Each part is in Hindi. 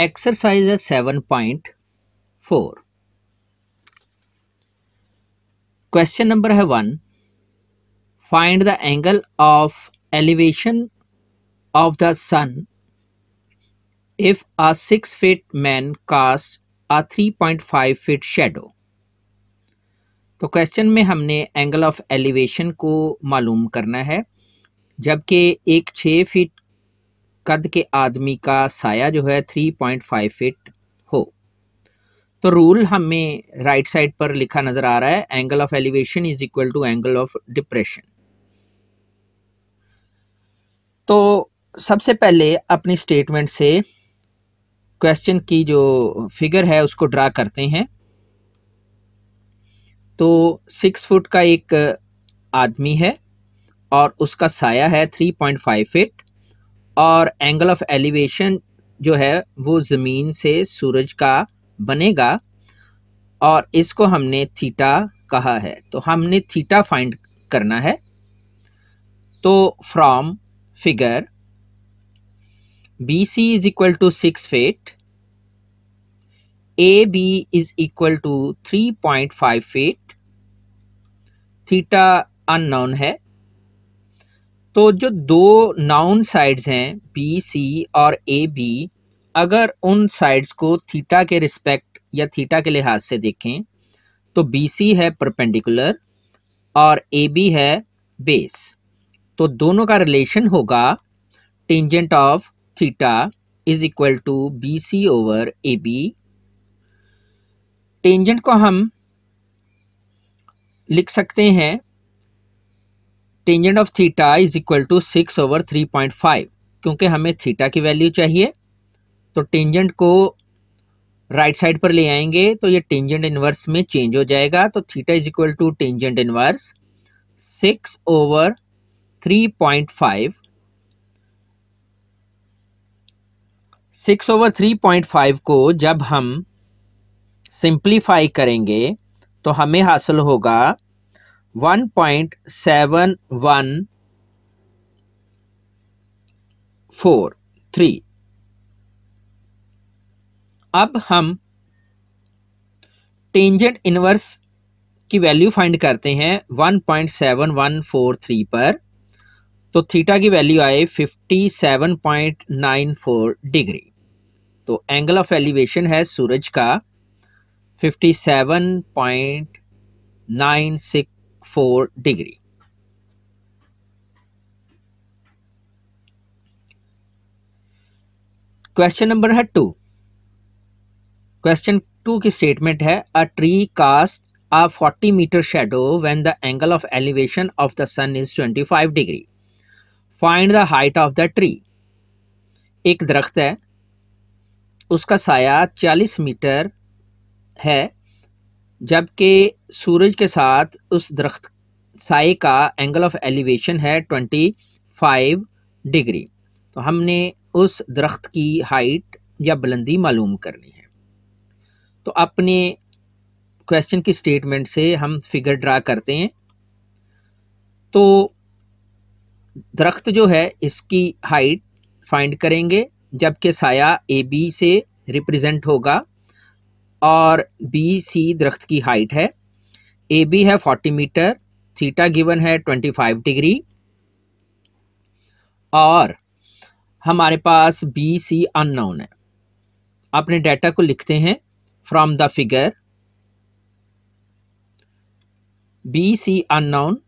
एक्सरसाइज है seven point four question number है one find the angle of elevation of the sun if six foot man cast a three point five foot shadow तो क्वेश्चन में हमने एंगल ऑफ एलिवेशन को मालूम करना है जबकि एक 6 फीट कद के आदमी का साया जो है थ्री पॉइंट फाइव फिट हो तो रूल हमें राइट साइड पर लिखा नज़र आ रहा है angle of elevation is equal to angle of depression तो सबसे पहले अपनी स्टेटमेंट से क्वेश्चन की जो फिगर है उसको ड्रा करते हैं तो सिक्स फुट का एक आदमी है और उसका साया है थ्री पॉइंट फाइव फिट और एंगल ऑफ एलिवेशन जो है वो ज़मीन से सूरज का बनेगा और इसको हमने थीटा कहा है तो हमने थीटा फाइंड करना है तो from figure B C is equal to six feet A B is equal to three point five feet theta unknown है तो जो दो नाउन साइड्स हैं बी सी और ए बी अगर उन साइड्स को थीटा के रिस्पेक्ट या थीटा के लिहाज से देखें तो बी सी है परपेंडिकुलर और ए बी है बेस तो दोनों का रिलेशन होगा tangent of theta is equal to B C over A B tangent को हम लिख सकते हैं tangent of theta is equal to six over three point five क्योंकि हमें थीटा की वैल्यू चाहिए तो टेंजेंट को राइट right साइड पर ले आएंगे तो ये टेंजेंट इनवर्स में चेंज हो जाएगा तो theta is equal to tangent inverse six over three point five six over three point five को जब हम सिंप्लीफाई करेंगे तो हमें हासिल होगा 1.7143 अब हम टेंजेंट इनवर्स की वैल्यू फाइंड करते हैं 1.7143 पर तो थीटा की वैल्यू आए 57.94 डिग्री तो एंगल ऑफ एलिवेशन है सूरज का 57.96 4 degree. क्वेश्चन नंबर है टू क्वेश्चन टू की स्टेटमेंट है a tree cast a 40 metre shadow when the angle of elevation of the sun is 25 degree find the height of the tree एक दरख्त है उसका साया 40 मीटर है जबकि सूरज के साथ उस दरख्त साए का एंगल ऑफ एलिवेशन है ट्वेंटी फाइव डिग्री तो हमने उस दरख्त की हाइट या बुलंदी मालूम करनी है तो अपने क्वेश्चन की स्टेटमेंट से हम फिगर ड्रा करते हैं तो दरख्त जो है इसकी हाइट फाइंड करेंगे जबकि साया ए बी से रिप्रेजेंट होगा और बी सी दरख्त की हाइट है ए बी है फोर्टी मीटर थीटा गिवन है ट्वेंटी फाइव डिग्री और हमारे पास बी सी अननोन है अपने डाटा को लिखते हैं from the figure B C unknown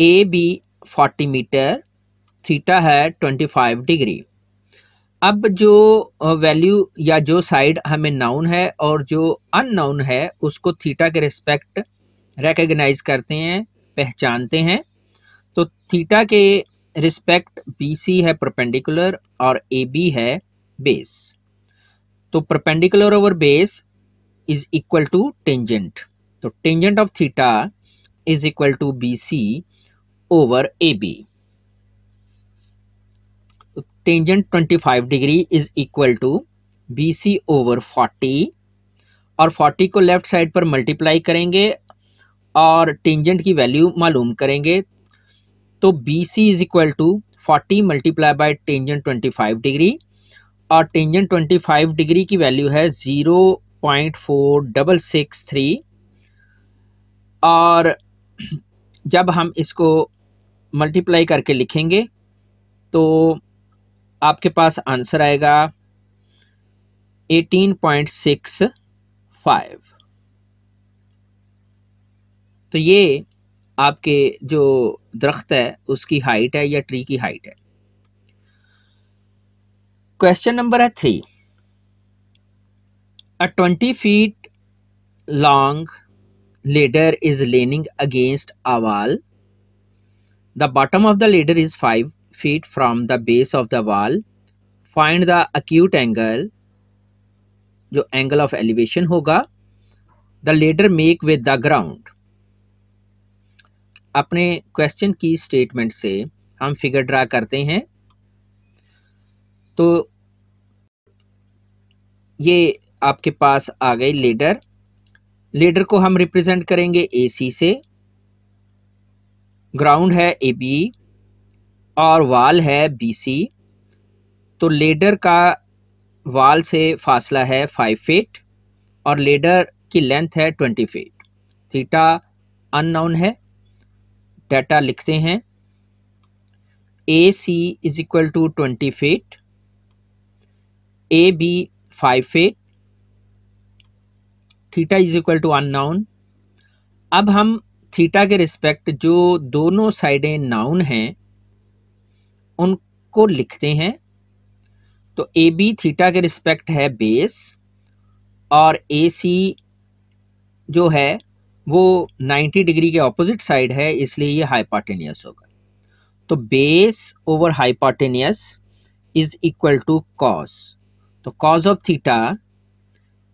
A B forty metre theta है ट्वेंटी फाइव डिग्री अब जो वैल्यू या जो साइड हमें नाउन है और जो अननाउन है उसको थीटा के रिस्पेक्ट रेकग्नाइज करते हैं पहचानते हैं तो थीटा के रिस्पेक्ट बीसी है प्रपेंडिकुलर और बी है बेस तो perpendicular over base is equal to tangent तो tangent of theta is equal to C over B tangent 25 degree is equal to B C over forty और 40 को लेफ्ट साइड पर मल्टीप्लाई करेंगे और टेंजेंट की वैल्यू मालूम करेंगे तो B C is equal to forty multiply by tangent twenty five degree और टेंजेंट ट्वेंटी फाइव डिग्री की वैल्यू है zero point four double six three और जब हम इसको मल्टीप्लाई करके लिखेंगे तो आपके पास आंसर आएगा 18.65 तो ये आपके जो दरख्त है उसकी हाइट है या ट्री की हाइट है क्वेश्चन नंबर है three a twenty feet long ladder is leaning against a wall the bottom of the ladder is five feet from the base of the wall find the acute angle जो angle of elevation होगा the ladder make with the ground अपने question की statement से हम figure draw करते हैं तो ये आपके पास आ गई लीडर लीडर को हम रिप्रेजेंट करेंगे ए सी से ग्राउंड है ए बी और वाल है सी तो लेडर का वाल से फासला है फाइव फीट और लेडर की लेंथ है ट्वेंटी फीट थीटा अननाउन है डाटा लिखते हैं A C is equal to twenty feet A B five feet theta is equal to unknown अब हम थीटा के रिस्पेक्ट जो दोनों साइडें नाउन हैं उनको लिखते हैं तो ए बी थीटा के रिस्पेक्ट है बेस और ए सी जो है वो 90 डिग्री के ऑपोजिट साइड है इसलिए ये हाइपाटेनियस होगा तो base over hypotenuse is equal to cos तो cos of theta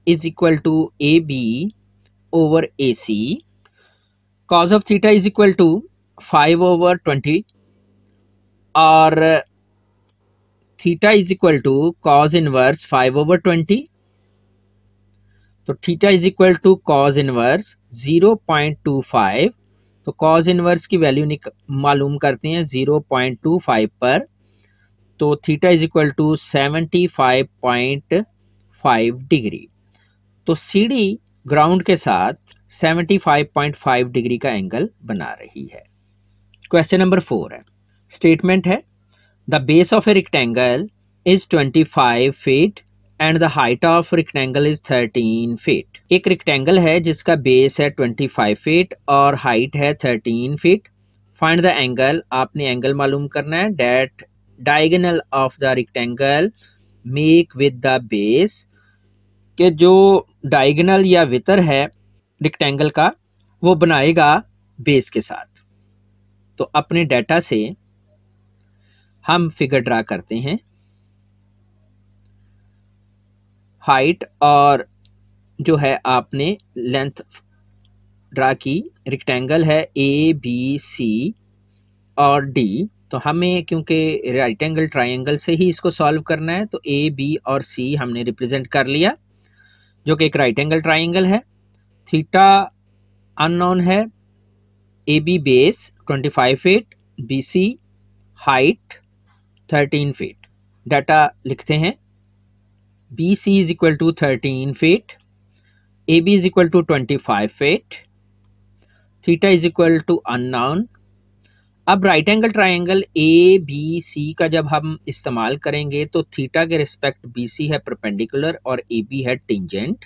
is equal to A B over A C cos of theta is equal to five over twenty और theta is equal to cos inverse five over twenty तो theta is equal to cos inverse zero point two five तो कॉज इनवर्स की वैल्यू मालूम करते हैं जीरो पॉइंट टू फाइव पर तो theta is equal to seventy five point five degree तो सीढ़ी ग्राउंड के साथ seventy five point five degree का एंगल बना रही है क्वेश्चन नंबर फोर है स्टेटमेंट है the base of a rectangle is 25 feet and the height of rectangle is 13 feet एक रिक्टेंगल है जिसका बेस है 25 फीट और हाइट है 13 फीट फाइंड द एंगल आपने एंगल मालूम करना है that diagonal of the rectangle make with the base के जो डायगनल या वितर है रिक्टेंगल का वो बनाएगा बेस के साथ तो अपने डाटा से हम फिगर ड्रा करते हैं हाइट और जो है आपने लेंथ ड्रा की रिक्टेंगल है ए बी सी और डी तो हमें क्योंकि राइट एंगल ट्राइंगल से ही इसको सॉल्व करना है तो ए बी और सी हमने रिप्रेजेंट कर लिया जो कि एक राइट एंगल ट्राइंगल है थीटा अननोन है A B base 25 feet B C height thirteen feet data लिखते हैं B C is equal to thirteen feet A B is equal to twenty five feet theta is equal to unknown अब right angle triangle A B C का जब हम इस्तेमाल करेंगे तो थीटा के रिस्पेक्ट बी सी है परपेंडिकुलर और ए बी है टेंजेंट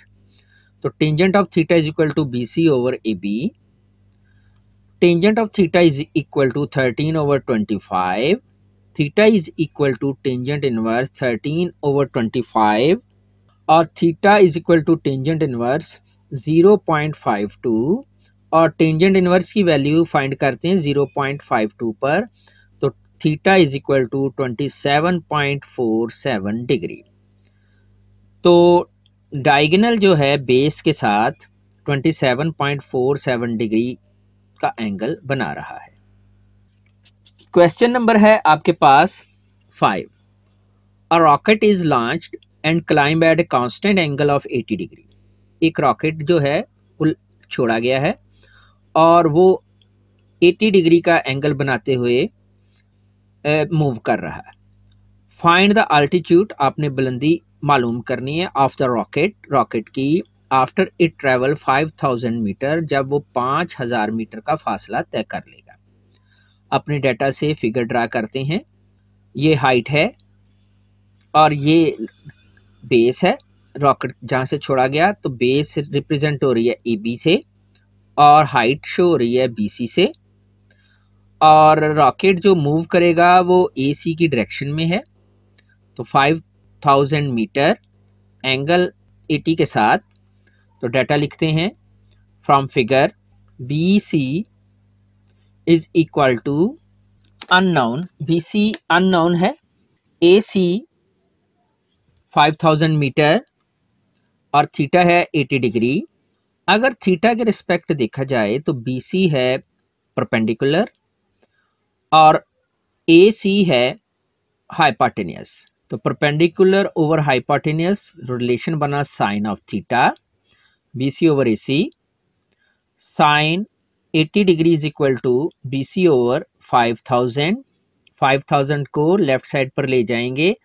तो tangent of theta is equal to B C over A B tangent of theta is equal to thirteen over twenty five is is to tangent inverse thirteen 13 twenty 25 और theta is equal to tangent five 0.52 और टेंजेंट इन्वर्स की वैल्यू फाइंड करते हैं 0.52 पर तो theta is equal to 27.47 degree तो डाइगनल जो है बेस के साथ 27.47 डिग्री का एंगल बना रहा है क्वेश्चन नंबर है आपके पास five a rocket is launch and climb at a constant angle of 80 degree एक रॉकेट जो है वो छोड़ा गया है और वो 80 डिग्री का एंगल बनाते हुए मूव कर रहा है फाइंड द आल्टीट्यूड आपने बुलंदी मालूम करनी है ऑफ द रॉकेट रॉकेट की आफ्टर इट फाइव 5000 मीटर जब वो 5000 मीटर का फासला तय कर लेगा अपने डाटा से फिगर ड्रा करते हैं ये हाइट है और ये बेस है रॉकेट जहाँ से छोड़ा गया तो बेस रिप्रेजेंट हो रही है ए बी से और हाइट शो हो रही है बी सी से और रॉकेट जो मूव करेगा वो ए सी की डायरेक्शन में है तो five thousand metre angle eighty के साथ तो डाटा लिखते हैं from figure B C is equal to unknown B C unknown है A C five thousand metre और थीटा है एटी डिग्री अगर थीटा के रिस्पेक्ट देखा जाए तो बी सी है परपेंडिकुलर और ए सी है हाइपाटेनियस तो परपेंडिकुलर ओवर हाइपाटेनियस रिलेशन बना sine of theta B C over A C sine 80 degree is equal to B C over five thousand five thousand को लेफ्ट साइड पर ले जाएंगे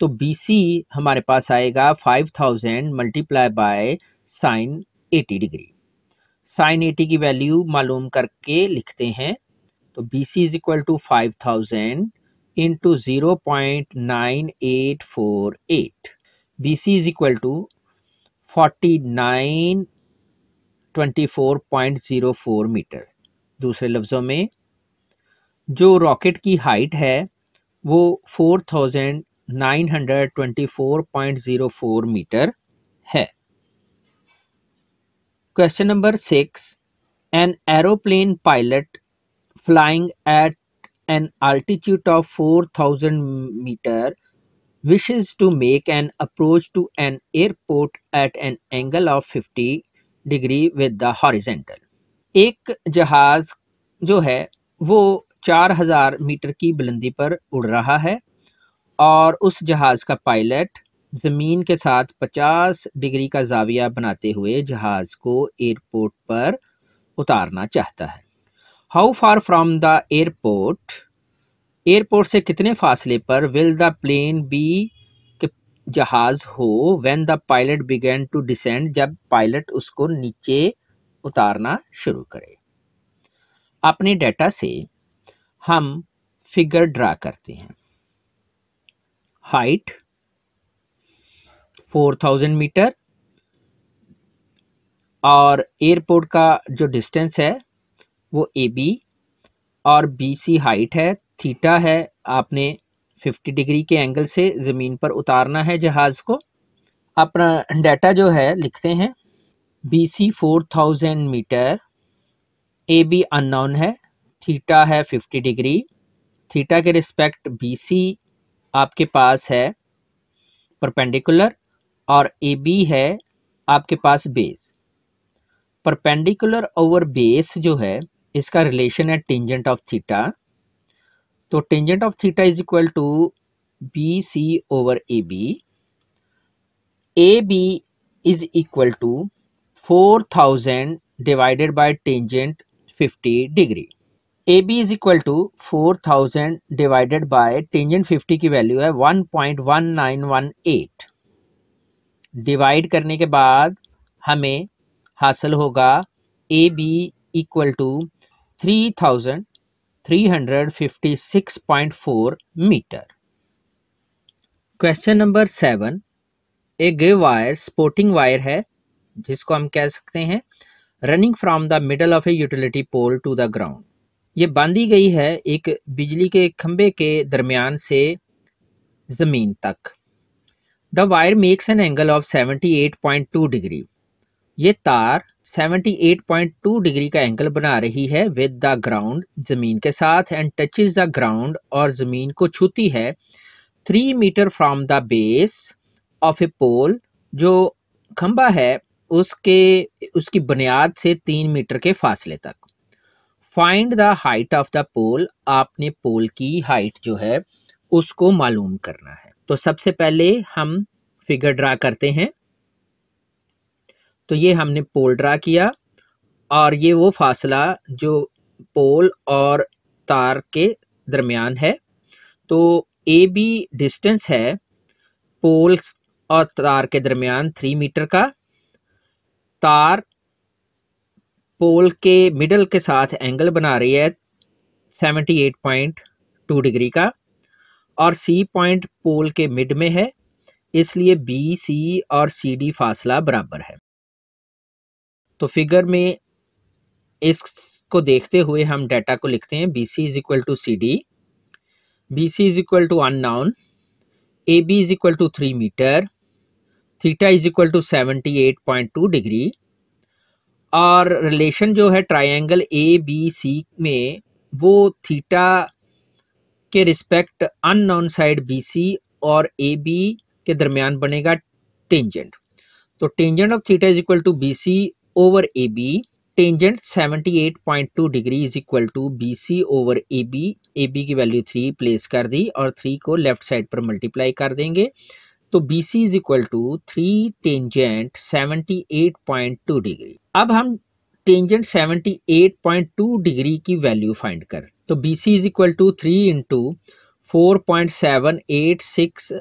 तो बी सी हमारे पास आएगा five thousand multiply by sine eighty degree sine eighty की वैल्यू मालूम करके लिखते हैं तो B C is equal to five thousand into zero point nine eight four eight B C is equal to forty nine 24.04 metre दूसरे लफ्जों में जो रॉकेट की हाइट है वो 4924.04 मीटर है question number six an aeroplane pilot flying at an altitude of 4000 metre wishes to make an approach to an airport at an angle of degree with the horizontal एक जहाज जो है वो 4000 मीटर की बुलंदी पर उड़ रहा है और उस जहाज का पायलट ज़मीन के साथ 50 डिग्री का जाविया बनाते हुए जहाज को एयरपोर्ट पर उतारना चाहता है how far from the airport airport से कितने फासले पर विल द प्लेन बी जहाज हो when the pilot begin to descend जब पायलट उसको नीचे उतारना शुरू करे अपने डाटा से हम फिगर ड्रा करते हैं हाइट 4000 मीटर और एयरपोर्ट का जो डिस्टेंस है वो ए बी और बी सी हाइट है थीटा है आपने 50 डिग्री के एंगल से ज़मीन पर उतारना है जहाज़ को अपना डाटा जो है लिखते हैं B C four thousand metre A B unknown है थीटा है 50 डिग्री थीटा के रिस्पेक्ट बी सी आपके पास है परपेंडिकुलर और ए बी है आपके पास बेस परपेंडिकुलर ओवर बेस जो है इसका रिलेशन है टेंजेंट ऑफ थीटा तो tangent of theta is equal to B C over A B A B is equal to four thousand divided by tangent fifty degree A B is equal to four thousand divided by tangent fifty की वैल्यू है one point one nine one eight divide करने के बाद हमें हासिल होगा A B equal to three thousand 356.4 meter. Question number seven. A guy wire, sporting wire है जिसको हम कह सकते हैं running from the middle of a utility pole to the ground. ये बांधी गई है एक बिजली के खंबे के दरमियान से ज़मीन तक the wire makes an angle of 78.2 degree ये तार 78.2 डिग्री का एंगल बना रही है विद द ग्राउंड जमीन के साथ एंड टचेस द ग्राउंड और जमीन को छूती है three metre from the base of a pole जो खंबा है उसके उसकी बुनियाद से तीन मीटर के फासले तक find the height of the pole आपने पोल की हाइट जो है उसको मालूम करना है तो सबसे पहले हम फिगर ड्रा करते हैं तो ये हमने पोल ड्रा किया और ये वो फासला जो पोल और तार के दरमियान है तो ए बी डिस्टेंस है पोल और तार के दरमियान थ्री मीटर का तार पोल के मिडल के साथ एंगल बना रही है seventy eight point two degree का और सी पॉइंट पोल के मिड में है इसलिए बी सी और सी डी फासला बराबर है तो फिगर में इसको देखते हुए हम डाटा को लिखते हैं B C is equal to C D B C is equal to unknown A B is equal to three metre theta is equal to seventy eight point two degree और रिलेशन जो है ट्रायंगल ए बी सी में वो थीटा के respect unknown side B C और ए बी के दरमियान बनेगा टेंजेंट तो tangent of theta is equal to B C over AB tangent 78.2 degree is equal to B C over A B A B की वैल्यू थ्री प्लेस कर दी और थ्री को लेफ्ट साइड पर मल्टीप्लाई कर देंगे तो B C is equal to three tangent seventy eight point two degree अब हम tangent seventy eight point two degree की वैल्यू फाइंड कर तो B C is equal to three into four point seven eight six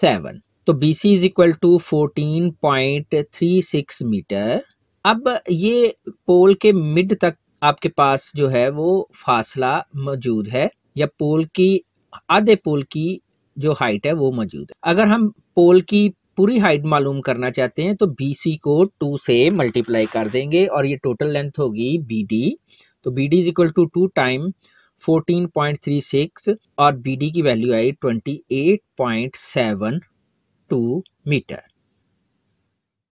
seven तो B C is equal to fourteen point three six metre अब ये पोल के मिड तक आपके पास जो है वो फासला मौजूद है या पोल की आधे पोल की जो हाइट है वो मौजूद है अगर हम पोल की पूरी हाइट मालूम करना चाहते हैं तो बी को टू से मल्टीप्लाई कर देंगे और ये टोटल लेंथ होगी बी डी तो B D is equal to two time 14.36 और बी डी की वैल्यू आई 28.72 मीटर